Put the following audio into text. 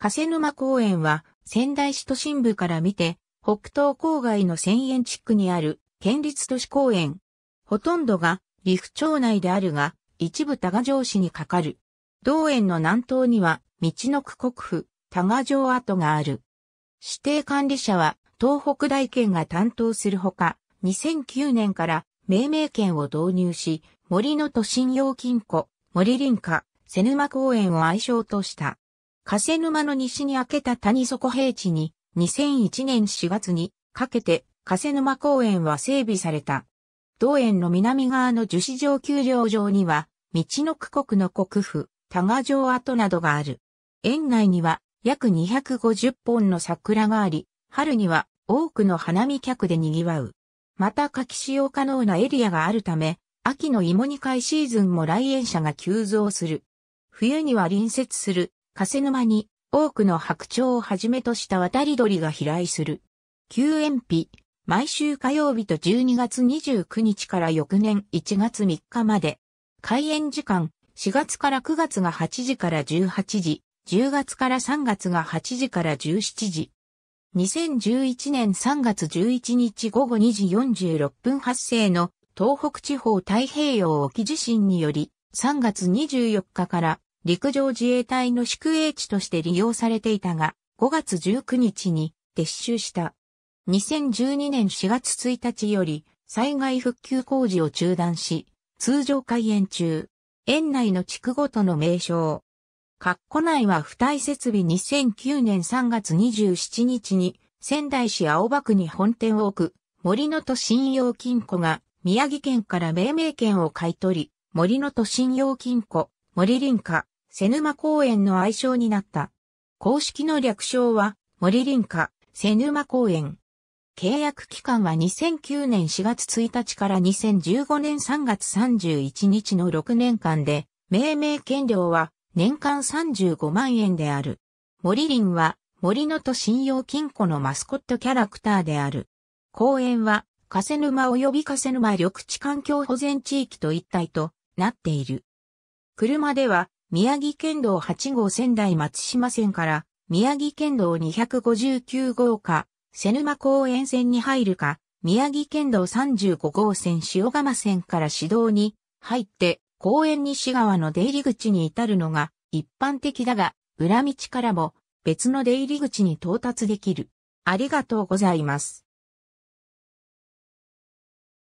加瀬沼公園は仙台市都心部から見て北東郊外の千円地区にある県立都市公園。ほとんどが陸府町内であるが一部多賀城市にかかる。同園の南東には道の区国府多賀城跡がある。指定管理者は東北大県が担当するほか2009年から命名権を導入し森の都心用金庫森林家瀬沼公園を愛称とした。加瀬沼の西に開けた谷底平地に、2001年4月にかけて加瀬沼公園は整備された。同園の南側の樹脂上丘陵上には、道の区国の国府、多賀城跡などがある。園内には約250本の桜があり、春には多くの花見客で賑わう。また柿使用可能なエリアがあるため、秋の芋煮会シーズンも来園者が急増する。冬には隣接するカヌ沼に多くの白鳥をはじめとした渡り鳥が飛来する。休園日、毎週火曜日と12月29日から翌年1月3日まで。開園時間、4月から9月が8時から18時、10月から3月が8時から17時。2011年3月11日午後2時46分発生の東北地方太平洋沖地震により3月24日から陸上自衛隊の宿営地として利用されていたが、5月19日に撤収した。2012年4月1日より災害復旧工事を中断し、通常開園中、園内の地区ごとの名称。括弧内は付帯設備2009年3月27日に仙台市青葉区に本店を置く森の都信用金庫が宮城県から命名権を買い取り、森の都信用金庫、森林家、瀬沼公園の愛称になった。公式の略称は、森林家、瀬沼公園。契約期間は2009年4月1日から2015年3月31日の6年間で、命名権料は年間35万円である。森林は森のと信用金庫のマスコットキャラクターである。公園は、加瀬沼及び加瀬沼緑地環境保全地域と一体となっている。車では、宮城県道8号仙台松島線から、宮城県道259号か、瀬沼公園線に入るか、宮城県道35号線塩釜線から市道に入って、公園西側の出入り口に至るのが一般的だが、裏道からも別の出入り口に到達できる。ありがとうございます。